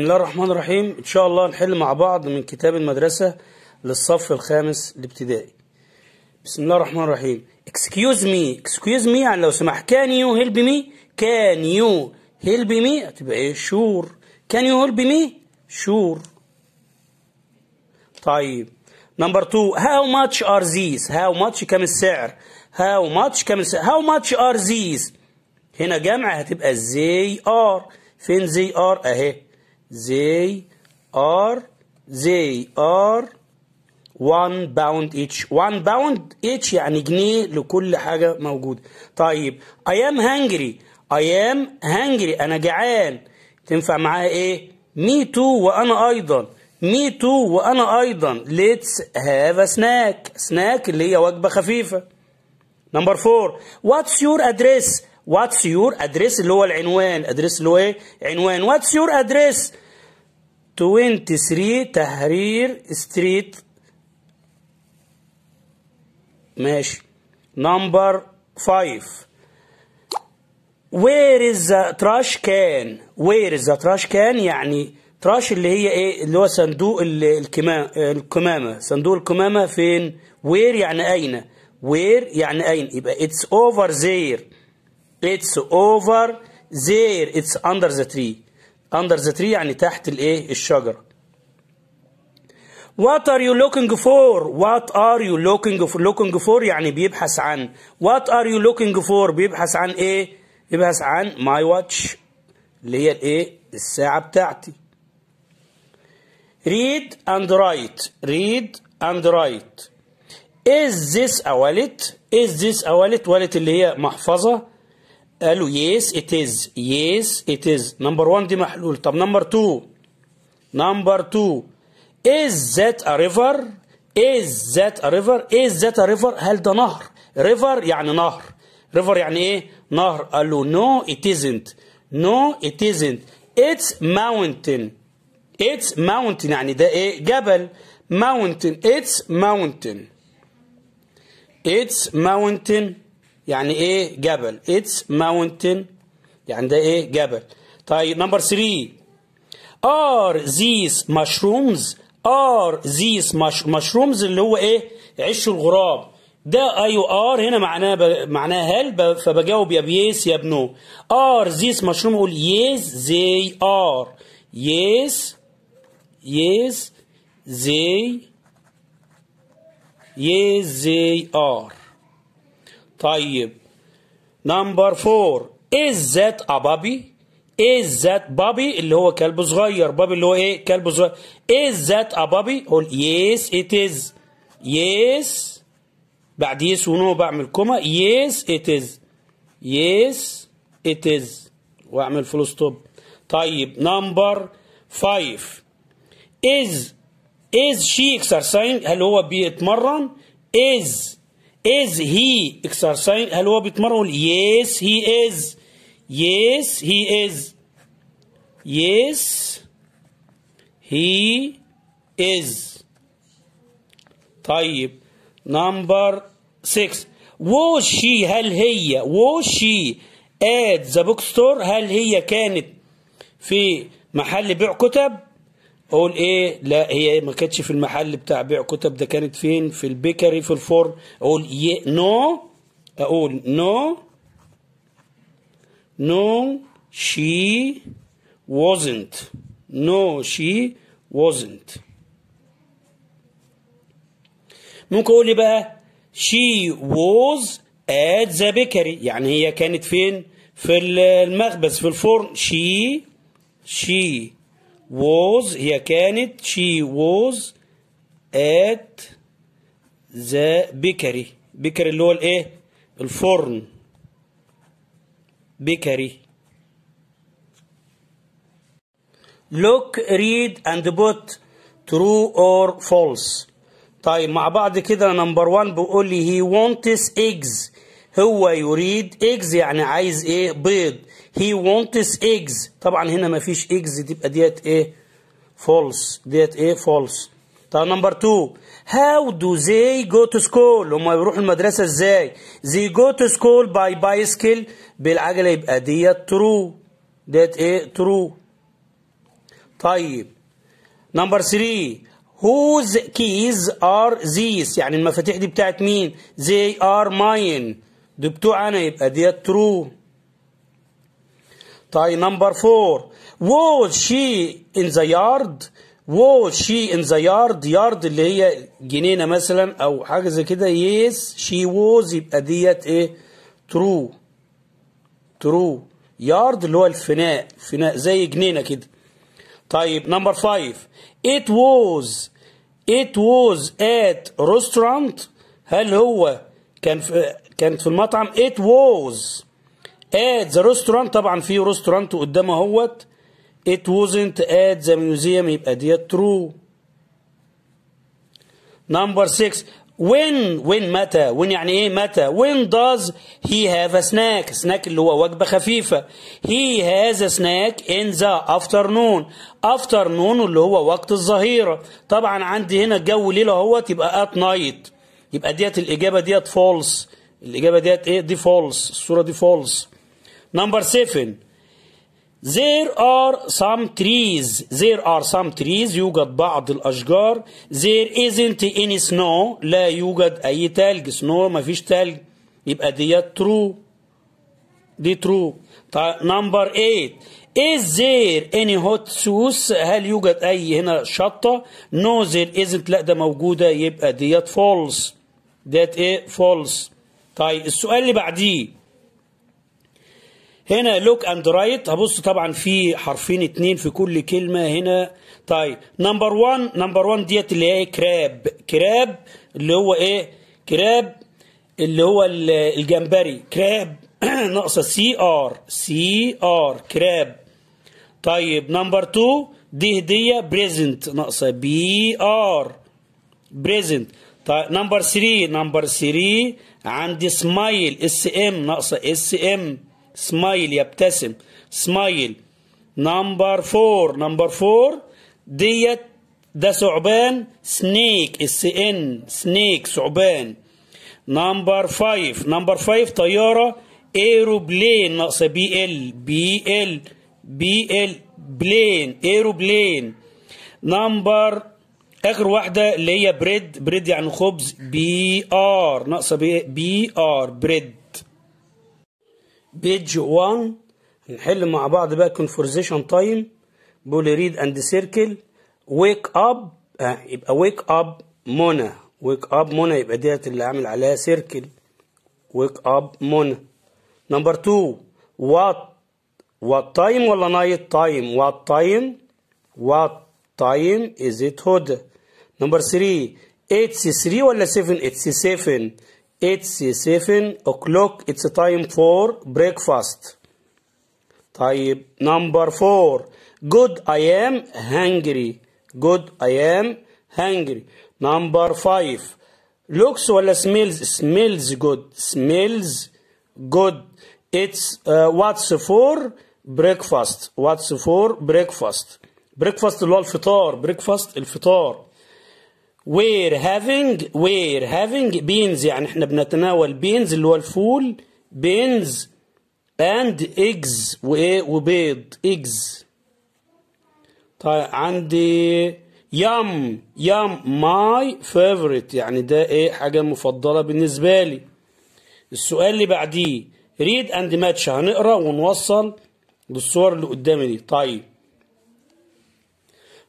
بسم الله الرحمن الرحيم إن شاء الله نحل مع بعض من كتاب المدرسة للصف الخامس الابتدائي بسم الله الرحمن الرحيم اكسكيوز مي اكسكيوز مي يعني لو سمحت كان يو هيلب مي كان يو هيلب مي هتبقى ايه شور كان يو هيلب مي شور طيب نمبر 2 هاو ماتش ار زيز هاو ماتش كم السعر هاو ماتش كم السعر هاو ماتش ار زيز هنا جمع هتبقى زي ار فين زي ار اهي they are they are one pound each one pound each يعني جنيه لكل حاجة موجودة طيب I am hungry I am hungry أنا جعان تنفع معاها إيه me too وأنا أيضا me too وأنا أيضا let's have a snack snack اللي هي وجبة خفيفة number four what's your address what's your address اللي هو العنوان address اللي هو إيه عنوان what's your address 23 تحرير ستريت ماشي نمبر 5 وير از ذا تراش كان وير از ذا تراش كان يعني تراش اللي هي ايه اللي هو صندوق الكمامه صندوق الكمامه فين وير يعني اين وير يعني اين يبقى اتس اوفر زير اتس اوفر زير اتس اندر ذا تري اندر ذا تري يعني تحت الايه الشجره What are you looking for? What are you looking for? Looking for يعني بيبحث عن. What are you looking for? بيبحث عن ايه؟ بيبحث عن my watch اللي هي الايه؟ الساعة بتاعتي. Read and write. Read and write. Is this a wallet? Is this a wallet? wallet اللي هي محفظة. قالوا يس ات از يس ات از نمبر 1 دي محلول طب نمبر 2 نمبر 2 از ذات ا ريفر از ذات ا ريفر از ذات ا ريفر هل ده نهر ريفر يعني نهر ريفر يعني ايه نهر قالوا نو ات ازنت نو ات ازنت اتس ماونتن اتس ماونتن يعني ده ايه جبل ماونتن اتس ماونتن اتس ماونتن يعني ايه جبل اتس ماونتن يعني ده ايه جبل طيب نمبر 3 ار ذيس مشرومز ار ذيس مشرومز اللي هو ايه عش الغراب ده ايو ار هنا معناه ب... معناه هل فبجاوب يا بيس يا بنو ار ذيس مشروم اقول يس زي ار يس يس زي يس زي ار طيب نمبر فور از ذات ا بابي از ذات بابي اللي هو كلب صغير بابي اللي هو ايه كلب صغير از ذات ا بابي قول يس ات از يس بعد يس ونو بعمل كوما يس ات از يس ات از واعمل فول ستوب طيب نمبر فايف از از شي اكسرسايز هل هو بيتمرن از is he exercising هل هو بيتمرن yes he is yes he is yes he is طيب number six. was she هل هي was she at the bookstore هل هي كانت في محل بيع كتب اقول ايه لا هي ما كانتش في المحل بتاع بيع كتب ده كانت فين في البيكري في الفرن اقول ي... نو اقول نو نو شي wasn't نو شي wasn't ممكن اقول ايه بقى she was at the bakery يعني هي كانت فين في المخبز في الفرن she she was هي كانت she was at the bakery bakery اللي هو الايه الفرن bakery look read and put true or false طيب مع بعض كده نمبر 1 بيقول لي he wants eggs هو يريد eggs يعني عايز ايه بيض he wants eggs طبعا هنا ما فيش eggs تبقى ديت ايه false ديت ايه false طب نمبر 2 how do they go to school هم بيروحوا المدرسة ازاي they go to school by bicycle بالعجلة يبقى ديت true ديت ايه true طيب نمبر 3 whose keys are these يعني المفاتيح دي بتاعت مين they are mine دي بتوع انا يبقى ديت true طيب نمبر فور was she in the yard was she in the yard yard اللي هي جنينه مثلا او حاجه زي كده yes she was يبقى ديت ايه true true يارد اللي هو الفناء فناء زي جنينه كده طيب نمبر 5 it was it was at restaurant هل هو كان في كانت في المطعم it was at the restaurant طبعا في ريستورانت قدام اهوت it wasn't at the museum يبقى ديت ترو نمبر 6 وين وين متى وين يعني ايه متى وين داز هي هاف ا سناك سناك اللي هو وجبة خفيفة هي هاز ا سناك ان ذا افترنون افترنون اللي هو وقت الظهيرة طبعا عندي هنا الجو ليل اهوت يبقى ات نايت يبقى ديت الإجابة ديت فولس الإجابة ديت ايه دي فولس الصورة دي فولس Number seven. There are some trees. There are some trees. يوجد بعض الأشجار. There isn't any snow. لا يوجد أي تلج. Snow ما فيش تلج. يبقى ديت true. دي true. Number eight. Is there any hot sauce? هل يوجد أي هنا شطة؟ No there isn't. لا ده موجودة يبقى ديت false. That is false. طيب السؤال اللي بعديه. هنا لوك اند رايت هبص طبعا في حرفين اتنين في كل كلمه هنا طيب نمبر 1 نمبر 1 ديت اللي هي ايه كراب كراب اللي هو ايه كراب اللي هو الجمبري كراب ناقصه سي ار سي ار كراب طيب نمبر 2 دي هديه بريزنت ناقصه بي ار بريزنت طيب نمبر 3 نمبر 3 عندي سمايل اس ام ناقصه اس ام سمايل يبتسم سمايل نمبر فور نمبر فور ديت ده ثعبان سنيك اس ان سنيك ثعبان نمبر فايف نمبر فايف طيارة ايروبلين ناقصة بي ال بي ال بي ال بلين ايروبلين نمبر اخر واحدة اللي هي بريد بريد يعني خبز بي ار ناقصة بي, بي ار بريد بيج 1 نحل مع بعض بقى كونفرزيشن تايم بولي ريد اند سيركل ويك اب يبقى ويك اب منى ويك اب منى يبقى ديت اللي عامل عليها سيركل ويك اب منى نمبر 2 وات وات تايم ولا نايت تايم وات تايم وات تايم از ات هدى نمبر 3 اتس 3 ولا 7 اتس 7 It's 7 o'clock. It's time for breakfast. طيب number 4 good I am hungry good I am hungry number 5 looks or smells smells good smells good it's uh, what's for breakfast what's for breakfast breakfast اللي هو الفطار breakfast وير هافينج وير هافينج بينز يعني احنا بنتناول بينز اللي هو الفول بينز اند ايجز وايه وبيض ايجز طيب عندي يم يم ماي فيفورت يعني ده ايه حاجه مفضله بالنسبه لي السؤال اللي بعديه ريد اند ماتش هنقرا ونوصل للصور اللي قدامي دي طيب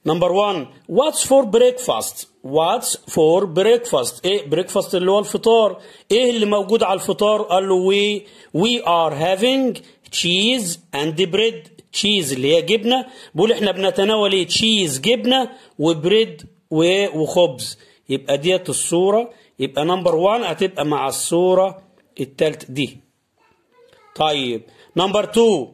نمبر 1 واتس فور بريكفاست واتس فور بريكفاست ايه بريكفاست اللي هو الفطار ايه اللي موجود على الفطار قال له وي وي ار هافينج تشيز اند بريد تشيز اللي هي جبنه بيقول احنا بنتناول ايه تشيز جبنه وبريد وخبز يبقى ديت الصوره يبقى نمبر 1 هتبقى مع الصوره الثالثه دي طيب نمبر 2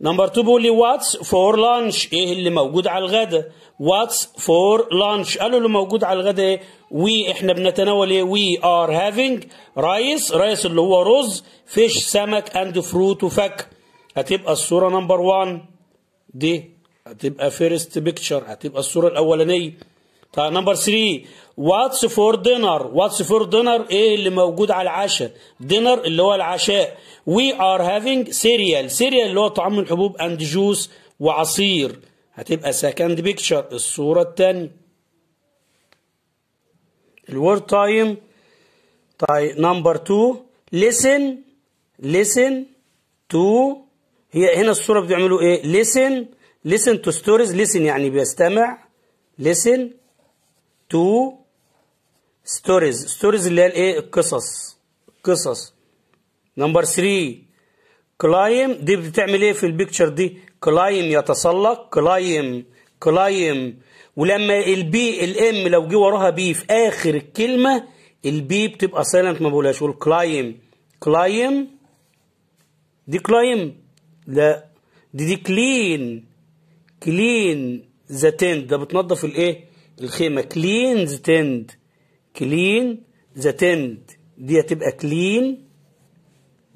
نمبر 2 بيقول لي واتس فور لانش ايه اللي موجود على الغدا واتس فور لانش قالوا اللي موجود على الغداء وي احنا بنتناول ايه وي ار هافينج رايس رايس اللي هو رز فيش سمك اند فروت وفك هتبقى الصوره نمبر 1 دي هتبقى فيرست بيكتشر هتبقى الصوره الاولانيه طيب نمبر 3 واتس فور دينر واتس فور دينر ايه اللي موجود على العشاء دينر اللي هو العشاء وي ار هافينج سيريال سيريال اللي هو طعام الحبوب اند جوس وعصير هتبقى سكند بيكتشر الصورة الثانية الورد تايم طيب نمبر 2 ليسن ليسن تو هي هنا الصورة بتعملوا ايه ليسن ليسن تو ستوريز ليسن يعني بيستمع ليسن تو ستوريز ستوريز اللي هي الايه القصص قصص نمبر 3 كلايم دي بتعمل ايه في البيكتشر دي كلايم يتسلق كلايم كلايم ولما البي الام لو جه وراها بي في اخر الكلمه البي بتبقى سايلنت ما بقولهاش بقول كلايم كلايم دي كلايم لا دي دي كلين كلين ذا تند ده بتنظف الايه الخيمه كلين ذا تند كلين ذا تند دي هتبقى كلين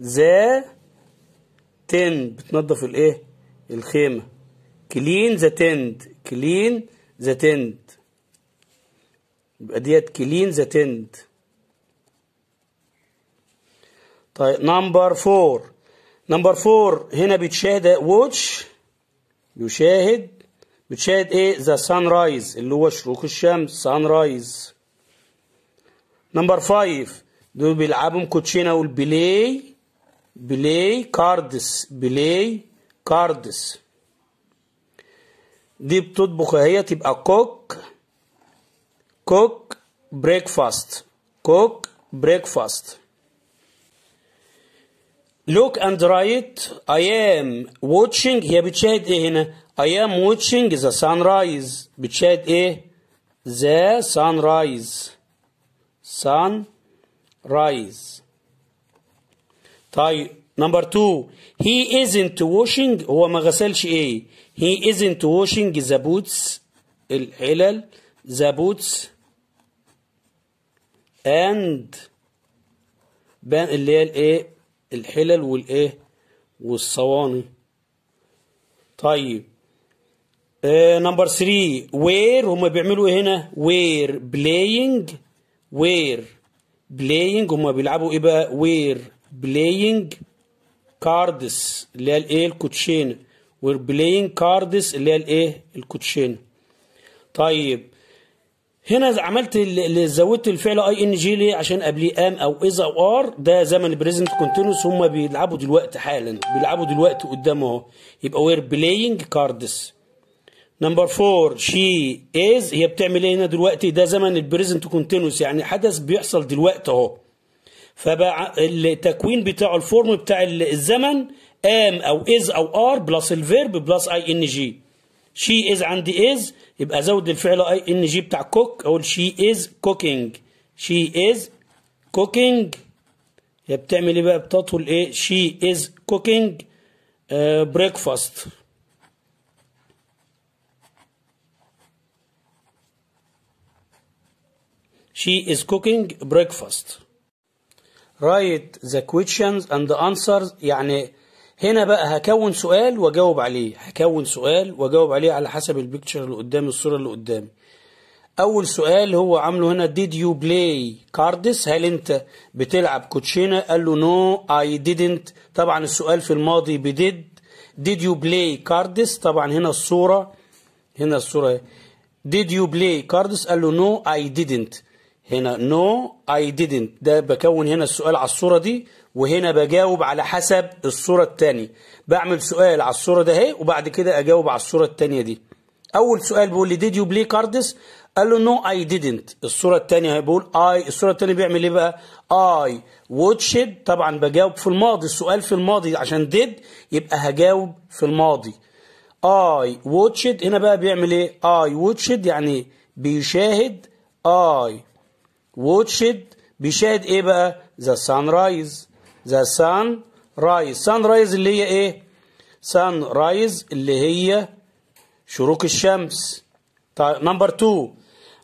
ذا تند بتنظف الايه الخيمة كلين ذا تند كلين ذا تند يبقى ديت كلين ذا تند طيب نمبر فور نمبر فور هنا بتشاهد ووتش يشاهد بتشاهد ايه ذا سان رايز اللي هو شروق الشمس سان رايز نمبر فايف دول بيلعبوا كوتشينه والبلاي بلاي كاردس بلاي كاردس دي بتطبخ اهي تبقى كوك كوك بريكفاست كوك بريكفاست Look and write I am watching هي بتشاهد ايه هنا I am watching the sunrise بتشاهد ايه the sunrise sunrise طيب نمبر 2 هي ازنت ووشنج هو ما غسلش ايه هي ازنت ووشنج ذا بوتس العلل ذا بوتس اند بان اللي هي الايه الحلل والايه والصواني طيب نمبر 3 وير هما بيعملوا ايه هنا وير بلاينج وير بلاينج هما بيلعبوا ايه بقى وير بلاينج كاردس اللي هي الايه الكوتشينه وير بلاينج كاردس اللي هي الايه الكوتشينه طيب هنا عملت اللي زودت الفعل اي ان جي ليه عشان قبليه ام او از او ار ده زمن بريزنت كونتينوس هم بيلعبوا دلوقتي حالا بيلعبوا دلوقتي قدامه اهو يبقى وير بلاينج كاردس نمبر فور شي از هي بتعمل ايه هنا دلوقتي ده زمن البريزنت كونتينوس يعني حدث بيحصل دلوقتي اهو فبقى التكوين بتاعه الفورم بتاع الزمن ام او از او ار بلس الفيرب بلس اي ان جي شي از عندي از يبقى زود الفعل اي ان جي بتاع كوك اقول شي از كوكينج شي از كوكينج هي بتعمل ايه بقى بتطول ايه شي از كوكينج بريكفاست she is cooking breakfast رايت ذا كويشنز اند انسرز يعني هنا بقى هكون سؤال واجاوب عليه هكون سؤال واجاوب عليه على حسب البيكتشر اللي قدامي الصورة اللي قدامي اول سؤال هو عامله هنا did you play cards هل انت بتلعب كوتشينه قال له نو اي didn't طبعا السؤال في الماضي بديد did you play cards طبعا هنا الصورة هنا الصورة did you play cards قال له نو اي didn't هنا نو اي didn't ده بكون هنا السؤال على الصورة دي وهنا بجاوب على حسب الصورة الثانيه بعمل سؤال على الصورة ده اهي وبعد كده اجاوب على الصورة الثانيه دي اول سؤال بيقول لي did you play cards قال له نو اي didn't الصورة الثانيه بقول اي الصورة الثانيه بيعمل ايه بقى اي واتشد طبعا بجاوب في الماضي السؤال في الماضي عشان did يبقى هجاوب في الماضي اي واتشد هنا بقى بيعمل ايه اي واتشد يعني بيشاهد اي ووتشد بيشاهد ايه بقى ذا سان رايز ذا سان رايز سان رايز اللي هي ايه سان رايز اللي هي شروق الشمس طيب نمبر 2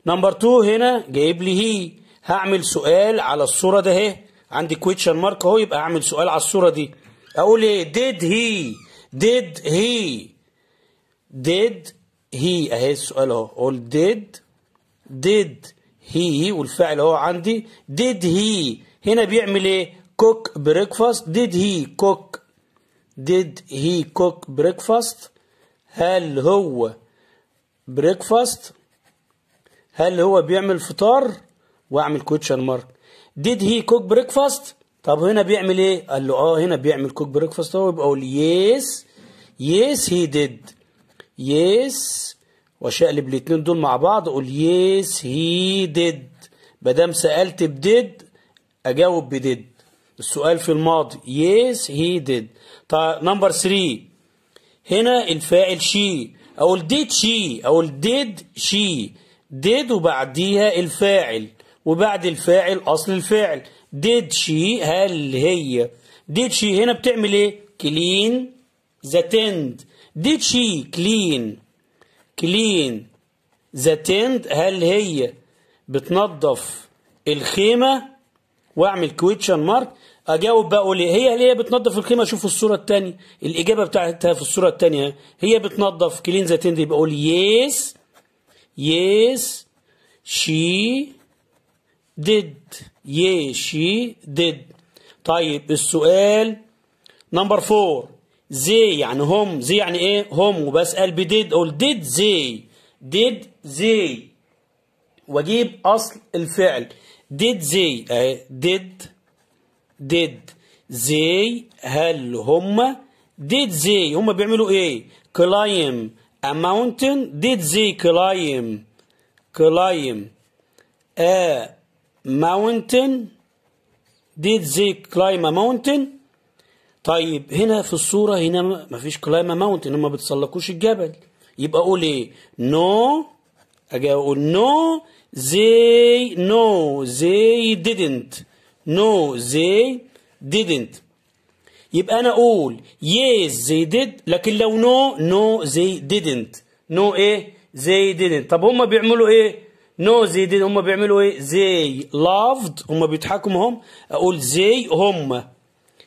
نمبر 2 هنا جايب لي هي هعمل سؤال على الصوره ده اهي عندي كويتشن مارك اهو يبقى اعمل سؤال على الصوره دي اقول ايه ديد هي ديد هي ديد هي اهي السؤال اهو اقول ديد ديد هي والفعل هو عندي did he هنا بيعمل ايه cook breakfast did he cook did he cook breakfast هل هو breakfast هل هو بيعمل فطار واعمل كوتشن مارك did he cook breakfast طب هنا بيعمل ايه قال له اه هنا بيعمل كوك بريكفاست هو يبقى اقول يس يس هي ديد يس واشقلب الاثنين دول مع بعض اقول يس هي ديد ما دام سالت بديد اجاوب بديد السؤال في الماضي يس هي ديد طيب نمبر 3 هنا الفاعل شي اقول ديد شي اقول ديد شي ديد وبعديها الفاعل وبعد الفاعل اصل الفعل ديد شي هل هي ديد شي هنا بتعمل ايه كلين ذا تند ديد شي كلين كلين ذا تند هل هي بتنظف الخيمة واعمل كويتشن مارك اجاوب بقى اقول هي هل هي بتنظف الخيمه شوف الصوره الثانيه الاجابه بتاعتها في الصوره الثانيه هي بتنظف كلين ذا تند يبقى اقول يس يس شي ديد يس شي ديد طيب السؤال نمبر فور زي يعني هم زي يعني ايه هم وبسأل بديد اقول ديد زي ديد زي واجيب اصل الفعل ديد زي اهي ديد ديد زي هل هم ديد زي هم بيعملوا ايه كلايم ا ماونتن ديد زي كلايم كلايم ا ماونتن ديد زي كلايم ا ماونتن طيب هنا في الصورة هنا مفيش كلايما ماونت هنا ما بتسلقوش الجبل يبقى اقول ايه نو اجي اقول نو زي نو زي ديدنت نو زي ديدنت يبقى انا اقول يس زي ديد لكن لو نو نو زي ديدنت نو ايه زي ديدنت طب هما بيعملوا ايه نو زي ديدنت هما بيعملوا ايه زي لافد هما بيضحكوا هم اقول زي هما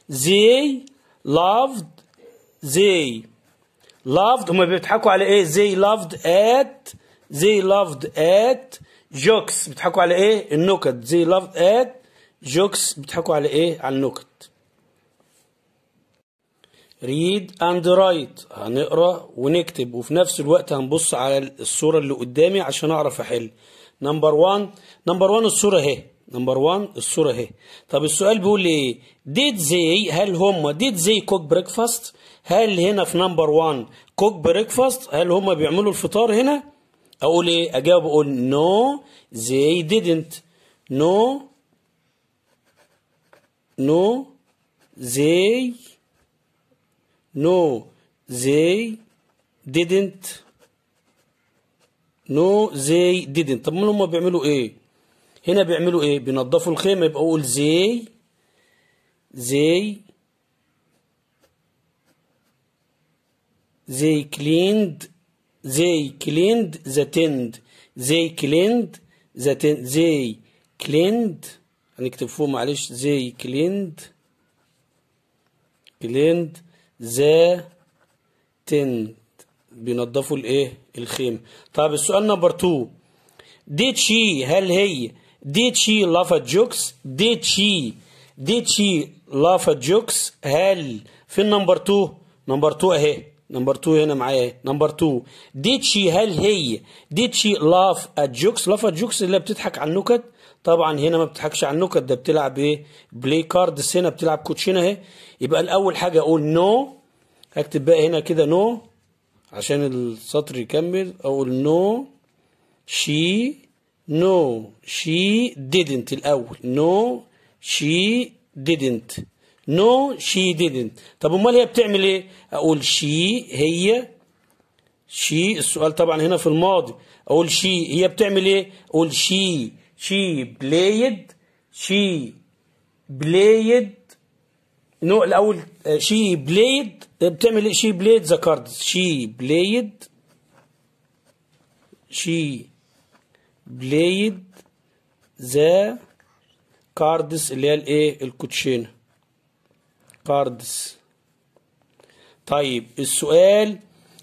they loved they loved هما بيضحكوا على ايه they loved at they loved at jokes بيضحكوا على ايه النكت they loved at jokes بيضحكوا على ايه على النكت read and write هنقرا ونكتب وفي نفس الوقت هنبص على الصوره اللي قدامي عشان اعرف احل نمبر 1 نمبر 1 الصوره اهي نمبر 1 الصوره اهي طب السؤال بيقول لي ايه ديد زي هل هم ديد زي كوك بريكفاست هل هنا في نمبر 1 كوك بريكفاست هل هم بيعملوا الفطار هنا اقول ايه اجاوب اقول نو زي ديدنت نو نو زي نو زي ديدنت نو زي ديدنت طب هم بيعملوا ايه هنا بيعملوا ايه بينضفوا الخيمة يبقى اقول زي زي زي كليند زي كليند ذا تند زي كليند ذا تند زي كليند هنكتب فوق معلش زي كليند كليند ذا تند بينضفوا الايه الخيمة طب السؤال نمبر 2 ديت شي هل هي ديتشي جوكس ديتشي ديتشي جوكس هل في النمبر 2 نمبر 2 اهي نمبر 2 هنا معايا نمبر 2 ديتشي هل هي ديتشي لاف جوكس لاف جوكس اللي بتضحك على النكت طبعا هنا ما بتضحكش على النكت ده بتلعب ايه بلاي كاردس هنا بتلعب كوتشينه اهي يبقى الاول حاجه اقول نو هكتب بقى هنا كده نو عشان السطر يكمل اقول نو شي No, she didn't الأول No, she didn't No, she didn't طب أمال هي بتعمل إيه؟ أقول she هي she السؤال طبعا هنا في الماضي أقول she هي بتعمل إيه؟ أقول she she played she played نو no, الأول she played بتعمل إيه؟ she played the cards she played she بلايد ذا كاردس اللي هي الايه الكوتشينه كاردس طيب السؤال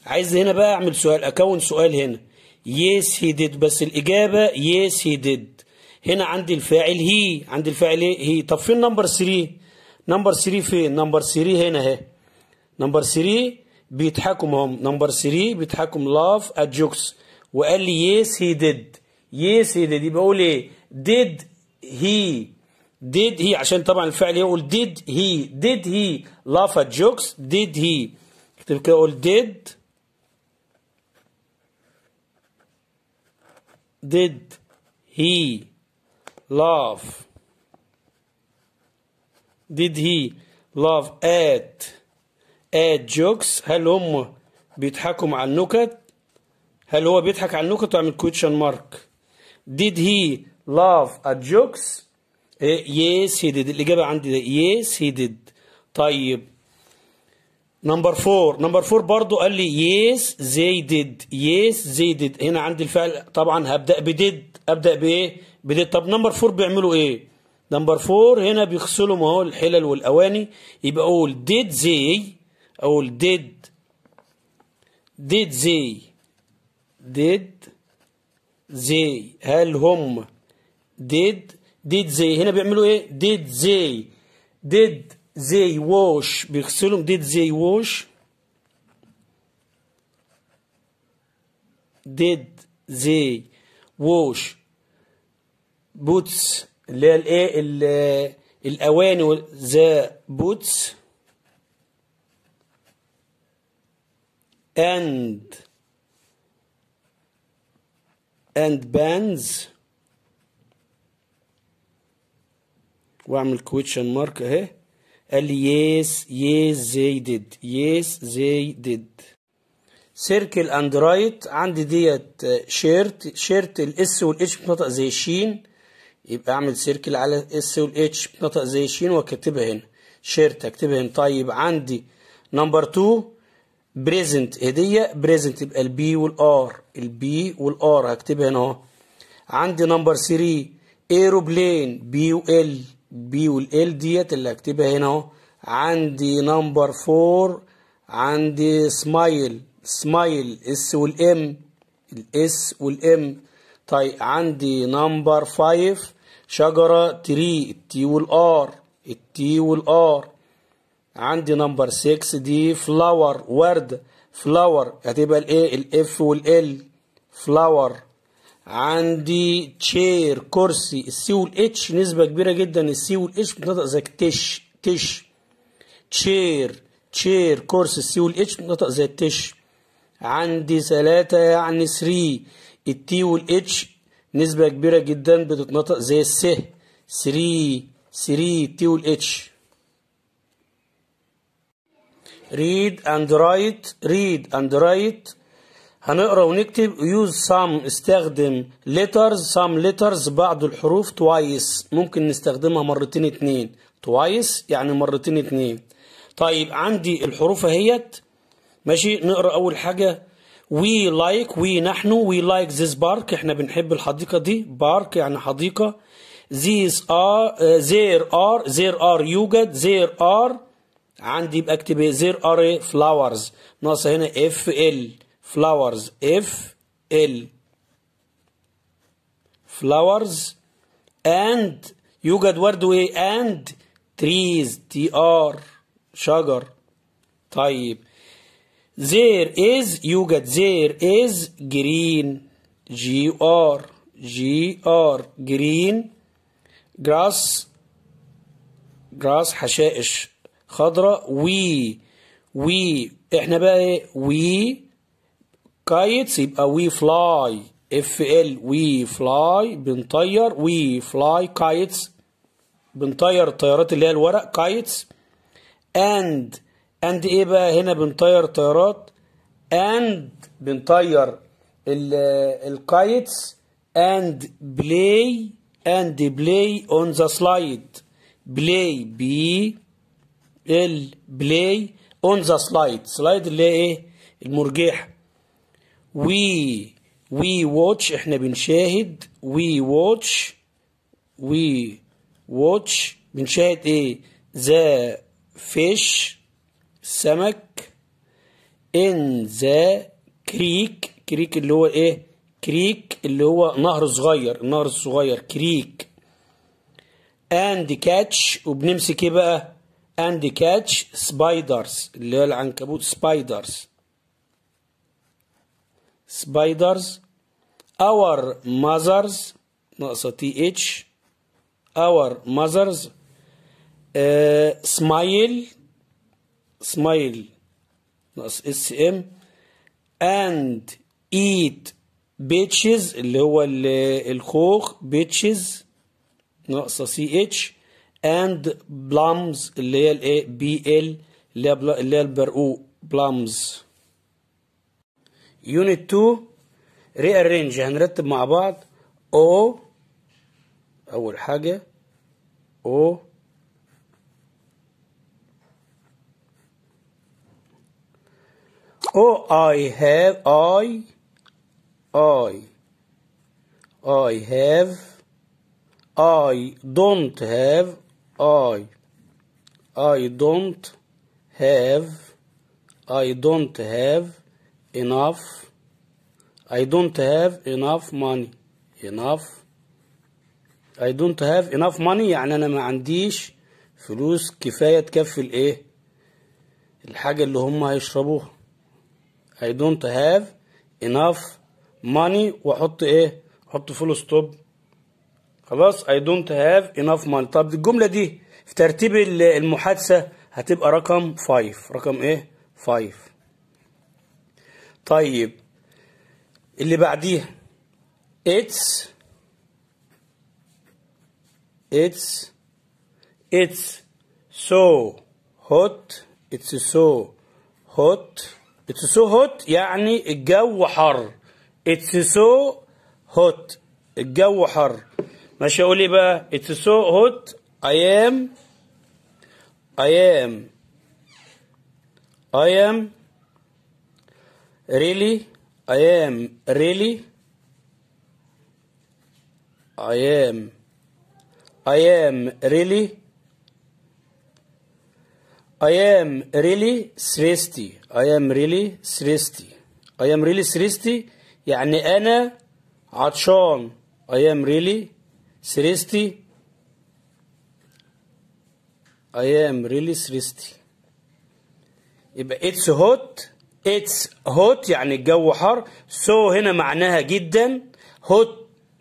عايز هنا بقى اعمل سؤال اكون سؤال هنا يس هي ديد بس الاجابه يس هي ديد هنا عندي الفاعل هي عندي الفاعل ايه هي طب فين نمبر 3 نمبر 3 فين نمبر 3 هنا اهي نمبر 3 بيتحكم هم نمبر 3 بيتحكم لاف ات جوكس وقال لي يس هي ديد يي سيدي دي بقول ايه ديد هي ديد هي عشان طبعا الفعل يقول ديد هي ديد هي لاف ات جوكس ديد هي اكتب كده اقول ديد ديد هي لاف ديد هي لاف ات ات جوكس هل هم بيضحكوا مع النكت هل هو بيضحك على النكت وعامل كويتشن مارك Did he laugh at jokes? Eh, yes he did الإجابة عندي ده Yes he did طيب نمبر فور نمبر فور برضو قال لي yes they did yes they did هنا عندي الفعل طبعا هبدأ بديد أبدأ بإيه بديد طب نمبر فور بيعملوا إيه نمبر فور هنا بيغسلوا ما هو الحلل والأواني يبقى أقول did they أقول did did they did زي هل هم ديد ديد زي هنا بيعملوا ايه ديد زي ديد زي ووش بيغسلهم ديد زي ووش ديد زي ووش بوتس اللي هي الايه الاواني ذا بوتس اند اند بانز واعمل كويتشن مارك اهي قال لي يس يس زي ديد يس زي ديد سيركل اند رايت عندي ديت شيرت شيرت الاس والاتش بتنطق زي شين يبقى اعمل سيركل على الاس والاتش بتنطق زي شين واكتبها هنا شيرت اكتبها هنا طيب عندي نمبر 2 بريزنت هديه بريزنت يبقى البي والار البي والار هكتبها هنا اهو عندي نمبر 3 ايروبلين بي وال بي والال ديت اللي هكتبها هنا اهو عندي نمبر 4 عندي سمايل سمايل اس والام الاس والام طيب عندي نمبر 5 شجره تري التي والار التي والار عندي نمبر 6 دي فلاور ورد فلاور هتبقى الايه الاف والال فلاور عندي تشير كرسي السي والاتش نسبة كبيرة جدا السي والاتش بتنطق زي تش تش تشير تشير كرسي السي والاتش بتنطق زي التش عندي ثلاثة يعني ثري التي والاتش نسبة كبيرة جدا بتتنطق زي السه ثري ثري التي والاتش read and write read and write هنقرا ونكتب use some استخدم letters some letters بعض الحروف twice ممكن نستخدمها مرتين اتنين twice يعني مرتين اتنين طيب عندي الحروف اهيت ماشي نقرا اول حاجه we like we نحن we like this park احنا بنحب الحديقه دي park يعني حديقه these are uh, there are there are يوجد there are عندي يبقى اكتب ايه زير اري فلاورز ناقص هنا اف ال فلاورز اف ال فلاورز اند يوجد ورد وايه اند تريز تي ار شجر طيب زير از يوجد زير از جرين جي ار جي ار جرين جراس جراس حشائش خضراء وي وي احنا بقى ايه وي كايتس يبقى وي فلاي اف ال وي فلاي بنطير وي فلاي كايتس بنطير الطيارات اللي هي الورق كايتس اند اند ايه بقى هنا بنطير طيارات اند بنطير آه، الكايتس اند بلاي اند بلاي اون ذا سلايد بلاي بي البلاي اون ذا سلايد سلايد اللي هي ايه المرجحه وي وي واتش احنا بنشاهد وي واتش وي واتش بنشاهد ايه ذا فيش سمك ان ذا كريك كريك اللي هو ايه كريك اللي هو نهر صغير النهر الصغير كريك اند كاتش وبنمسك ايه بقى and catch spiders اللي هو العنكبوت spiders سبايدرز our mothers ناقصة th our mothers uh, smile smile ناقص اس and eat bitches اللي هو الخوخ bitches ناقصة سي اتش and Blums اللي هي بي ال Blums Unit 2 rearrange هنرتب مع بعض O أول حاجة O. O. I have, I, I, I have, I don't have, I I don't have I don't have enough I don't have enough money enough I don't have enough money يعني أنا ما عنديش فلوس كفاية تكفي الإيه الحاجة اللي هم هيشربوها I don't have enough money وأحط إيه أحط فول ستوب خلاص I don't have enough money طب الجملة دي في ترتيب المحادثة هتبقى رقم 5 رقم ايه 5 طيب اللي بعديها it's it's it's so hot it's so hot it's so hot يعني الجو حر it's so hot الجو حر ما شاء لي بقى it's so hot I am I am I am really I am really I am I am really I am really thirsty I am really thirsty I am really thirsty يعني أنا عطشان I am really سريستي I am really thirsty يبقى it's hot it's hot يعني الجو حر so هنا معناها جدا hot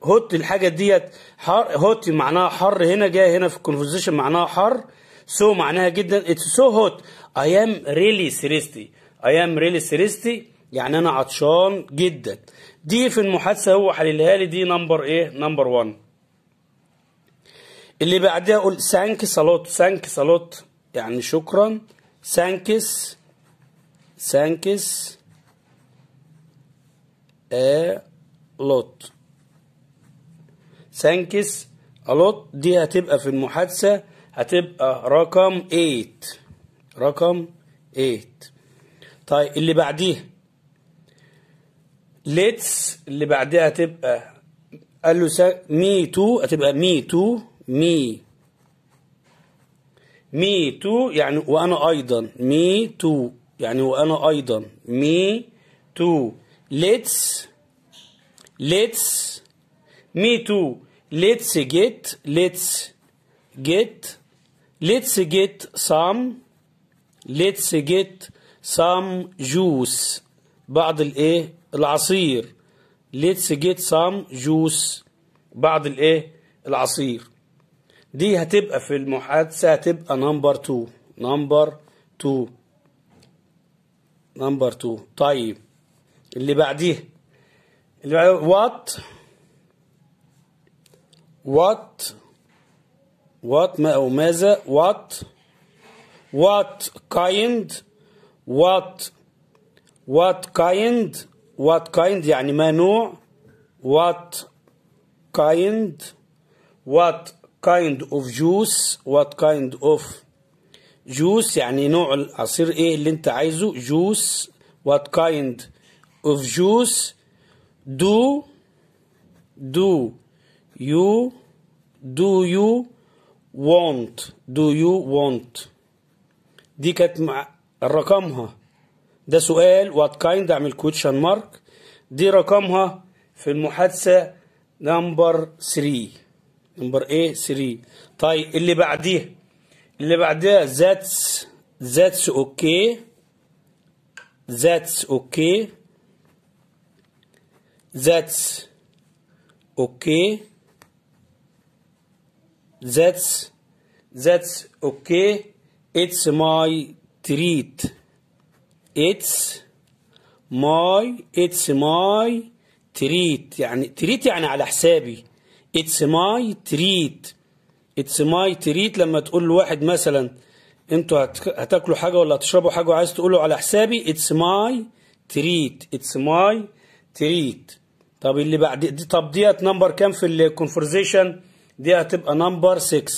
hot الحاجة ديت حر hot معناها حر هنا جاي هنا في conversation معناها حر so معناها جدا it's so hot I am really thirsty I am really thirsty يعني أنا عطشان جدا دي في المحادثة هو حللها لي دي نمبر إيه نمبر 1 اللي بعدها قول ثانكس الوت ثانكس الوت يعني شكرا ثانكس ثانكس ا لوت ثانكس الوت دي هتبقى في المحادثة هتبقى رقم 8 رقم 8 طيب اللي بعديها ليتس اللي بعديها هتبقى قال له مي تو هتبقى مي تو مي مي تو يعني وانا ايضا مي تو يعني وانا ايضا مي تو ليتس ليتس مي تو ليتس جيت ليتس جيت ليتس جيت سام ليتس جيت سام جوس بعض الايه العصير ليتس جيت سام جوس بعض الايه العصير دي هتبقى في المحادثة هتبقى نمبر 2 نمبر 2 نمبر 2 طيب اللي بعديه اللي بعديه وات وات وات ما أو ماذا وات وات كايند وات وات كايند وات كايند يعني ما نوع وات كايند وات kind of juice what kind of juice يعني نوع العصير ايه اللي انت عايزه juice what kind of juice do do you do you want do you want دي كانت مع رقمها ده سؤال وات كايند اعمل كوتشن مارك دي رقمها في المحادثه نمبر 3 نمبر ايه 3 طيب اللي بعديها اللي بعديه ذاتس ذاتس اوكي ذاتس اوكي ذاتس اوكي ذاتس ذاتس اوكي اتس ماي تريت اتس ماي اتس ماي تريت يعني تريت يعني على حسابي اتس ماي تريت اتس ماي تريت لما تقول لواحد مثلا انتوا هتاكلوا حاجه ولا هتشربوا حاجه وعايز تقولوا على حسابي اتس ماي تريت اتس ماي تريت طب اللي بعد دي طب ديت نمبر كام في الكونفرزيشن دي هتبقى نمبر 6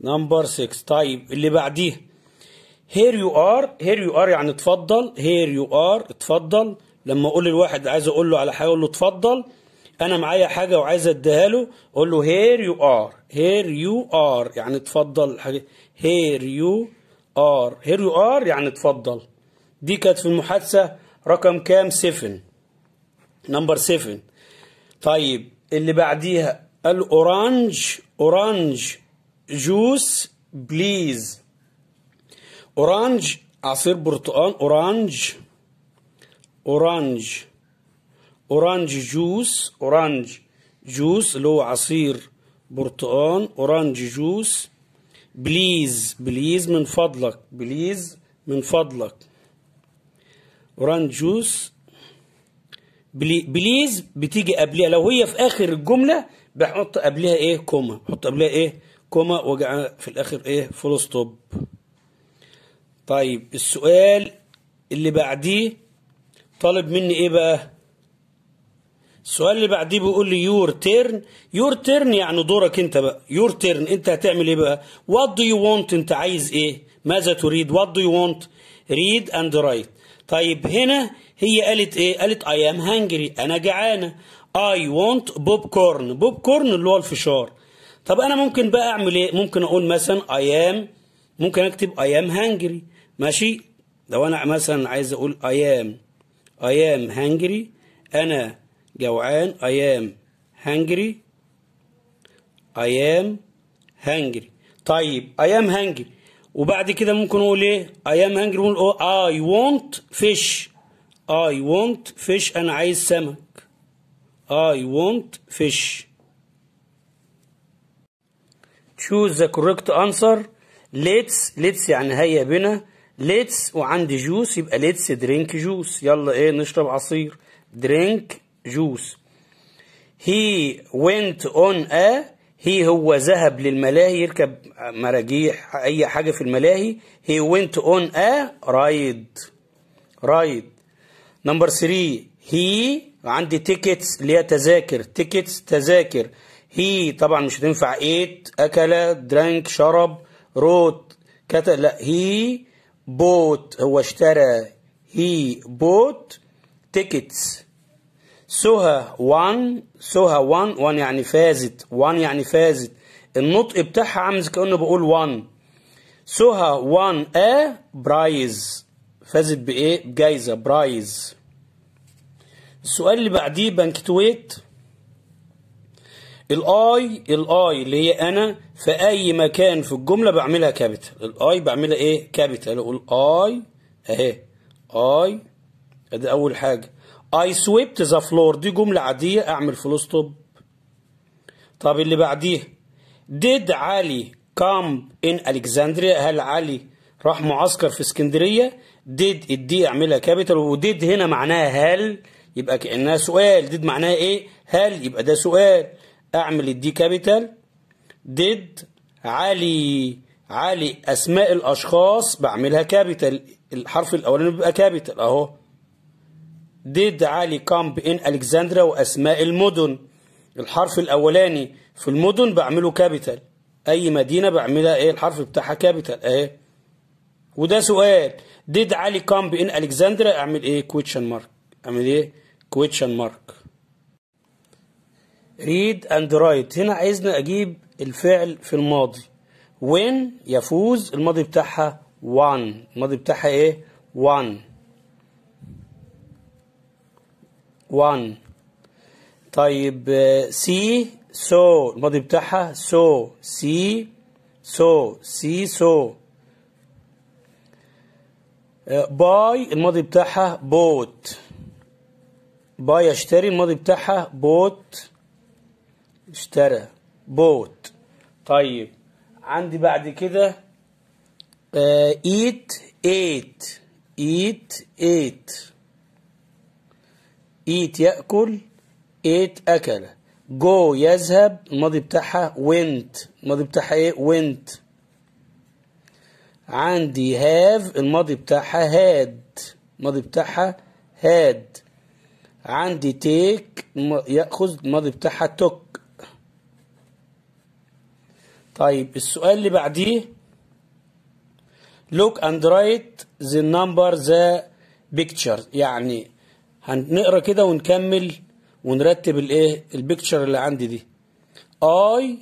نمبر 6 طيب اللي بعديها هير يو ار هير يو ار يعني اتفضل هير يو ار اتفضل لما اقول لواحد عايز اقول له على حاجه اقول له اتفضل انا معايا حاجه وعايز اديها له اقول له هير يو ار هير يو ار يعني اتفضل هير يو ار هير يو ار يعني اتفضل دي كانت في المحادثه رقم كام 7 نمبر 7 طيب اللي بعديها الاورانج اورانج جوس بليز اورانج عصير برتقال اورانج اورانج اورانج جوس اورانج جوس اللي هو عصير برتقان اورانج جوس بليز بليز من فضلك بليز من فضلك اورانج جوس بليز بتيجي قبلها لو هي في اخر الجمله بحط قبلها ايه كوما حط قبلها ايه كوما وجع في الاخر ايه فول ستوب طيب السؤال اللي بعديه طالب مني ايه بقى السؤال اللي بعديه بيقول لي يور تيرن يور تيرن يعني دورك انت بقى يور تيرن انت هتعمل ايه بقى وات دو يو وونت انت عايز ايه ماذا تريد وات دو يو وونت ريد اند رايت طيب هنا هي قالت ايه قالت اي ام هانجري انا جعانه اي وونت بوب كورن بوب كورن اللي هو الفشار طب انا ممكن بقى اعمل ايه ممكن اقول مثلا اي ام ممكن اكتب اي ام هانجري ماشي لو انا مثلا عايز اقول اي ام اي ام هانجري انا جوعان I am hungry I am hungry طيب I am hungry وبعد كده ممكن نقول ايه I am hungry ونقول I want fish I want fish انا عايز سمك I want fish choose the correct answer let's let's يعني هيا بنا let's وعندي جوس يبقى let's drink juice يلا ايه نشرب عصير drink جوس هي ونت اون ا هي هو ذهب للملاهي يركب مراجيح أي حاجة في الملاهي هي ونت اون ا رايد رايد نمبر 3 هي عندي تيكتس اللي هي تذاكر تيكتس تذاكر هي طبعا مش هتنفع ايت اكل درانك شرب روت كتب لا هي بوت هو اشترى هي بوت تيكتس سها وان سها وان وان يعني فازت وان يعني فازت النطق بتاعها عامل زي كانه بقول وان سها وان ا برايز فازت بايه بجايزه برايز السؤال اللي بعديه بنكتويت الاي الاي اللي هي انا في اي مكان في الجمله بعملها كابيتال الاي بعملها ايه كابيتال اقول اي اهي اي ادي اول حاجه I swept the floor دي جمله عاديه اعمل فول ستوب طب اللي بعديها ديد علي كام ان Alexandria هل علي راح معسكر في اسكندريه ديد الدي اعملها كابيتال وديد هنا معناها هل يبقى كانها سؤال ديد معناها ايه هل يبقى ده سؤال اعمل الدي كابيتال ديد علي علي اسماء الاشخاص بعملها كابيتال الحرف الاولاني بيبقى كابيتال اهو ديد عالي كامب إن ألكسندرا وأسماء المدن الحرف الأولاني في المدن بعمله كابيتال أي مدينة بعملها إيه الحرف بتاعها كابيتال أهي وده سؤال ديد علي كامب إن ألكسندرا أعمل إيه كويتشن مارك أعمل إيه كويتشن مارك ريد أند رايت هنا عايزنا أجيب الفعل في الماضي وين يفوز الماضي بتاعها وان الماضي بتاعها إيه وان وان طيب سي آه، سو الماضي بتاعها سو سي سو سي سو باي الماضي بتاعها بوت باي اشتري الماضي بتاعها بوت اشترى بوت طيب عندي بعد كده ايت ايت ايت ايت ايت يأكل ايت أكل جو يذهب الماضي بتاعها went الماضي بتاعها ايه went عندي have الماضي بتاعها had الماضي بتاعها had عندي take يأخذ الماضي بتاعها took طيب السؤال اللي بعديه look and write the number the picture يعني هنقرا كده ونكمل ونرتب الايه البيكتشر اللي عندي دي اي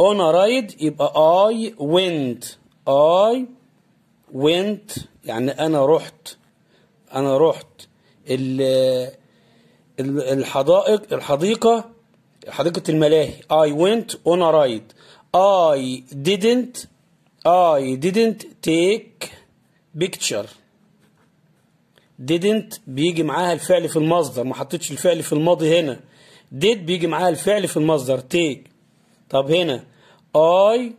اون رايد يبقى اي ويند اي ويند يعني انا رحت انا رحت الحدائق الحديقه حديقه الملاهي اي وينت اون رايد اي didn't اي didn't take picture didn't بيجي معاها الفعل في المصدر ما حطيتش الفعل في الماضي هنا did بيجي معاها الفعل في المصدر take طب هنا I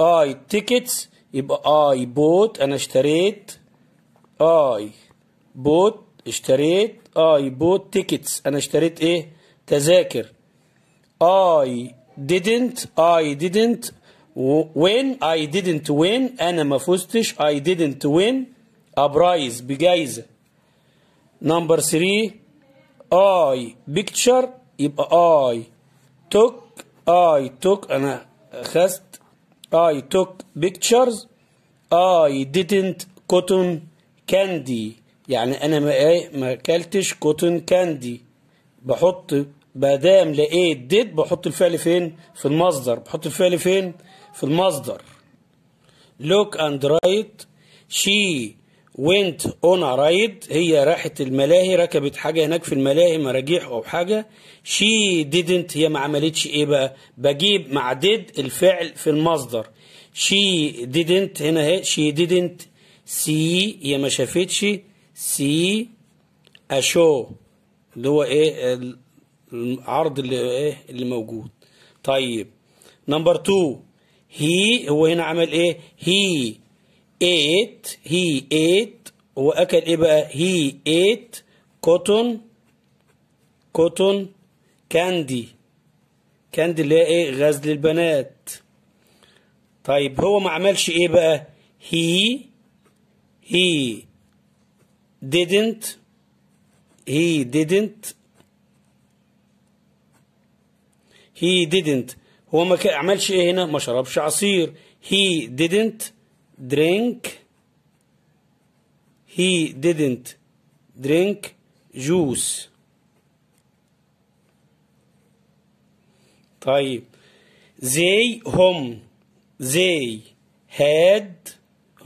I tickets يبقى I bought أنا اشتريت I bought اشتريت I bought tickets أنا اشتريت إيه تذاكر I didn't I didn't win I didn't win أنا ما فزتش I didn't win ابرايز بجايزة نمبر 3 اي بيكتشر يبقى اي توك اي توك انا اخذت اي توك بيكتشرز اي ديدنت كوتون كاندي يعني انا ما ما اكلتش كوتون كاندي بحط بادام لقيت ديد بحط الفعل فين في المصدر بحط الفعل فين في المصدر لوك اند رايت شي went on a ride هي راحت الملاهي ركبت حاجة هناك في الملاهي مراجيح أو حاجة she didn't هي ما عملتش إيه بقى بجيب مع did الفعل في المصدر she didn't هنا اهي she didn't see هي ما شافتش see a show اللي هو إيه العرض اللي إيه اللي موجود طيب نمبر 2 he هو هنا عمل إيه he ايت هي ايت هو اكل ايه بقى هي ايت كوتون كوتون كاندي كاندي اللي هي ايه غزل البنات طيب هو ما عملش ايه بقى هي هي didn't he didn't he didn't هو ما عملش ايه هنا ما شربش عصير he didn't drink he didn't drink juice طيب they هم they had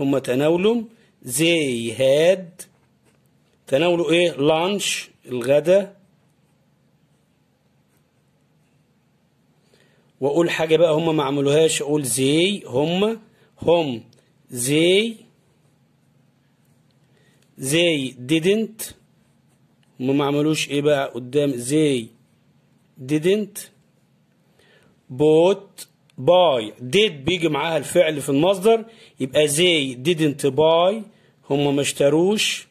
هم تناولوا they had تناولوا ايه lunch الغدا واقول حاجه بقى هم ما عملوهاش اقول زي هم هم they they didn't ما عملوش ايه بقى قدام they didn't bought buy did بيجي معاها الفعل في المصدر يبقى they didn't buy هم ما اشتروش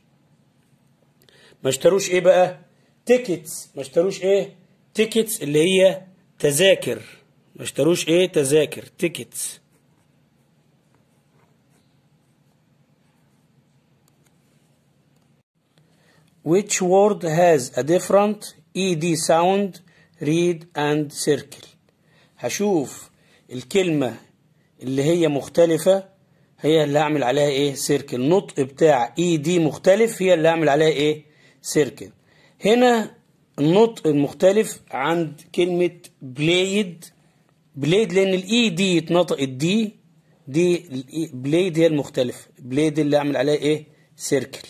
ما اشتروش ايه بقى tickets ما اشتروش ايه tickets اللي هي تذاكر ما اشتروش ايه تذاكر tickets Which word has a different ED sound read and circle هشوف الكلمة اللي هي مختلفة هي اللي هعمل عليها ايه سيركل النطق بتاع اي e دي مختلف هي اللي هعمل عليها ايه سيركل هنا النطق المختلف عند كلمة بلايد بلايد لان الاي دي اتنطقت دي دي بلايد هي المختلفة بلايد اللي هعمل عليها ايه سيركل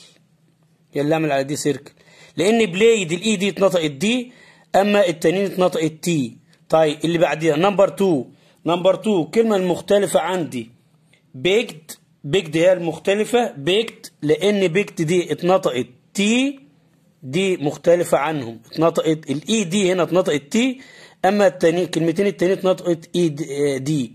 هي اللامل على دي سيركل لان بلايد الاي e دي اتنطقت دي اما التانيين اتنطقت تي طيب اللي بعديها نمبر 2 نمبر 2 الكلمه المختلفه عندي بيجد بيجد هي المختلفه بيجد لان بيجد دي اتنطقت تي دي مختلفه عنهم اتنطقت الاي e دي هنا اتنطقت تي اما التاني الكلمتين التانيين اتنطقت اي دي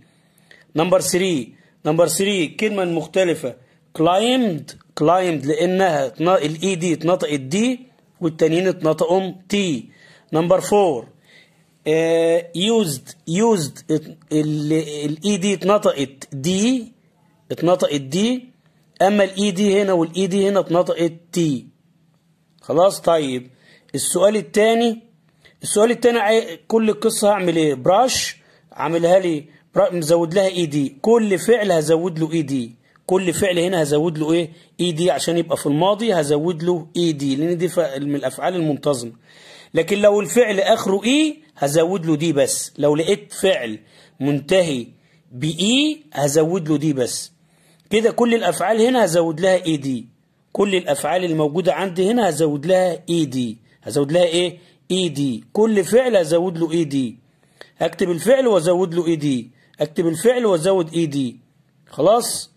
نمبر 3 نمبر 3 الكلمه المختلفه كلايمد كلايمد لانها الاي آه، دي اتنطقت دي والتانيين اتنطقوا تي نمبر فور يوزد يوزد الاي دي اتنطقت دي اتنطقت دي اما الاي دي هنا والاي دي هنا اتنطقت تي خلاص طيب السؤال الثاني السؤال الثاني كل القصه هعمل ايه براش عاملها لي مزود لها اي دي كل فعل هزود له اي دي كل فعل هنا هزود له ايه اي e دي عشان يبقى في الماضي هزود له اي e دي لان دي من الافعال المنتظمه لكن لو الفعل اخره اي e، هزود له دي بس لو لقيت فعل منتهي باي هزود له دي بس كده كل الافعال هنا هزود لها اي دي كل الافعال الموجوده عندي هنا هزود لها اي دي هزود لها ايه اي دي كل فعل هزود له اي دي اكتب الفعل وازود له اي دي اكتب الفعل وازود اي دي خلاص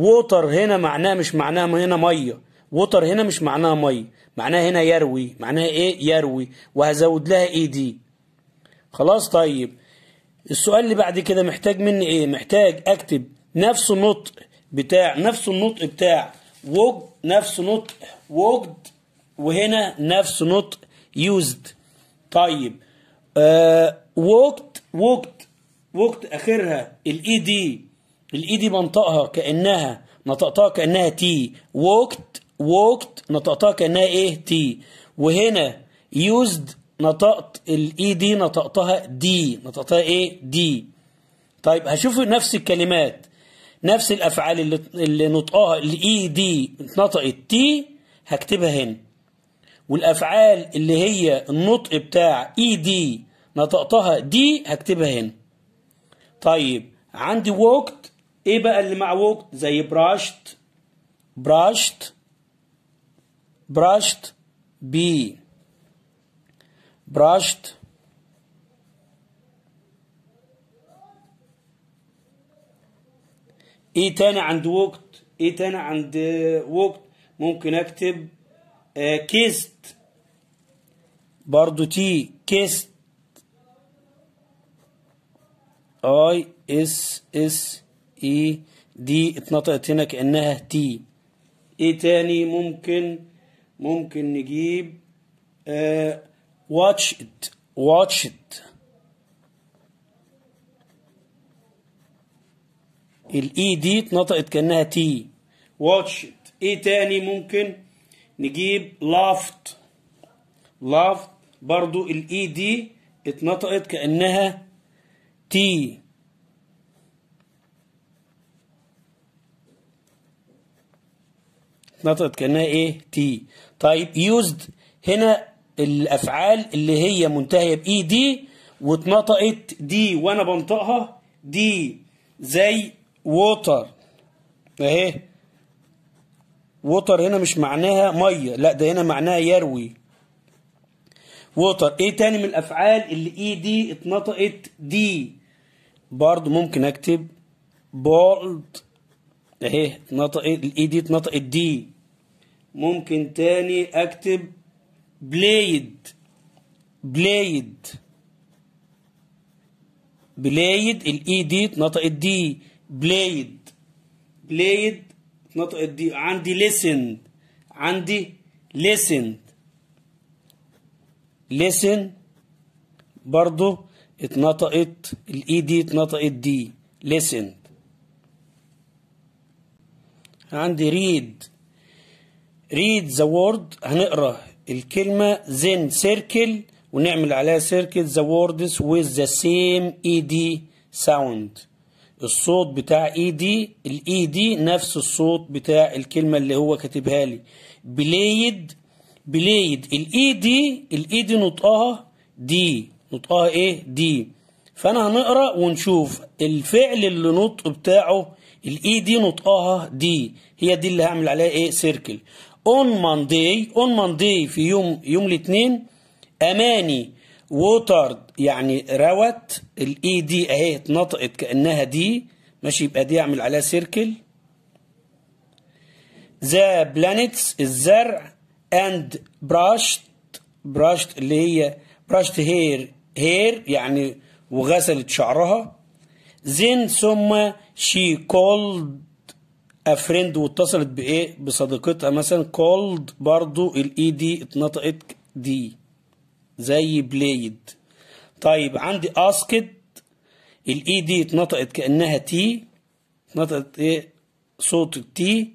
ووتر هنا معناه مش معناه هنا ميه ووتر هنا مش معناها ميه معناه هنا يروي معناه ايه يروي وهزود لها اي دي خلاص طيب السؤال اللي بعد كده محتاج مني ايه محتاج اكتب نفس النطق بتاع نفس النطق بتاع وجد نفس نطق وجد وهنا نفس نطق يوزد طيب آه وقت وقت وقت اخرها الاي دي e الإي دي بنطقها كأنها نطقتها كأنها تي ووكت ووكت نطقتها كأنها إيه تي وهنا يوزد نطقت الإي دي نطقتها دي نطقتها إيه دي طيب هشوف نفس الكلمات نفس الأفعال اللي, اللي نطقها الإي دي اتنطقت تي هكتبها هنا والأفعال اللي هي النطق بتاع إي دي نطقتها دي هكتبها هنا طيب عندي ووكت ايه بقى اللي مع ووكت زي براشت براشت براشت بي براشت ايه تاني عند وقت ايه تاني عند وقت ممكن اكتب آه، كيست برضو تي كيست اي اس اس اي دي اتنطقت هنا كأنها تي ايه تاني ممكن ممكن نجيب واتش ات واتش ات الاي دي اتنطقت كأنها تي واتش ات ايه تاني ممكن نجيب لافت لافت برضو الاي دي اتنطقت كأنها تي اتنطقت كأنها ايه تي طيب يوزد هنا الأفعال اللي هي منتهية بإي دي واتنطقت دي وأنا بنطقها دي زي ووتر اهي ووتر هنا مش معناها مية لا ده هنا معناها يروي ووتر ايه تاني من الأفعال اللي إي دي اتنطقت دي برضو ممكن أكتب بولد اهي نطق الاي دي اتنطقت الدي ممكن تاني اكتب بلايد بلايد بلايد الاي دي اتنطقت الدي بلايد بلايد اتنطقت الدي عندي ليسن عندي ليسن ليسن برضو اتنطقت الاي دي e اتنطقت دي ليسن عندي ريد ريد ذا وورد هنقرا الكلمه زين سيركل ونعمل عليها سيركل ذا ووردز ويز ذا سيم اي دي ساوند الصوت بتاع اي دي الاي دي نفس الصوت بتاع الكلمه اللي هو كاتبها لي بلايد بلايد الاي دي الاي دي نطقها دي نطقها ايه دي فانا هنقرا ونشوف الفعل اللي نطق بتاعه الاي دي نطقها دي هي دي اللي هعمل عليها ايه سيركل اون مانداي اون مانداي في يوم يوم الاثنين اماني ووترد يعني روت الاي دي e اهي اتنطقت كانها دي ماشي يبقى دي اعمل عليها سيركل ذا بلانيتس الزرع اند براشت براشت اللي هي براشت هير هير يعني وغسلت شعرها Then ثم she called a friend واتصلت بإيه بصديقتها مثلا called برضو الإي دي e اتنطقت دي زي بلايد طيب عندي اسكت الإي دي اتنطقت كأنها تي اتنطقت إيه صوت التي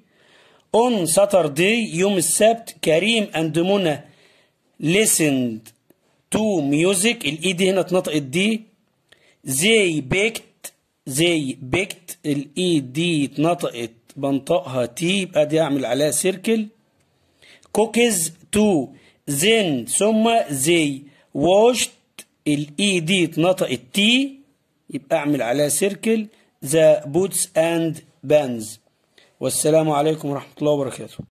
اون ساتردي يوم السبت كريم اند منى ليسند تو ميوزك الإي دي هنا اتنطقت دي زي baked زي بكت الاي دي اتنطقت بنطقها تي يبقى دي اعمل عليها سيركل كوكيز تو زين ثم زي واشت الاي دي اتنطقت تي يبقى اعمل عليها سيركل ذا بوتس اند بانز والسلام عليكم ورحمه الله وبركاته